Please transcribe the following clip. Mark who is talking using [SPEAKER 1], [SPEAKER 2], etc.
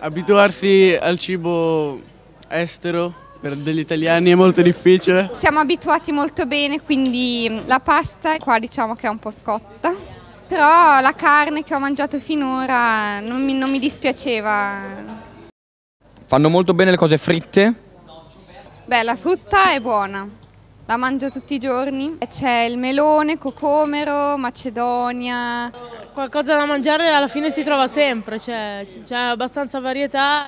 [SPEAKER 1] Abituarsi al cibo estero per degli italiani è molto difficile.
[SPEAKER 2] Siamo abituati molto bene, quindi la pasta qua diciamo che è un po' scotta, però la carne che ho mangiato finora non mi, non mi dispiaceva.
[SPEAKER 3] Fanno molto bene le cose fritte?
[SPEAKER 2] Beh, la frutta è buona, la mangio tutti i giorni. C'è il melone,
[SPEAKER 4] cocomero, macedonia, Qualcosa da mangiare alla fine si trova sempre, cioè, c'è cioè, abbastanza varietà.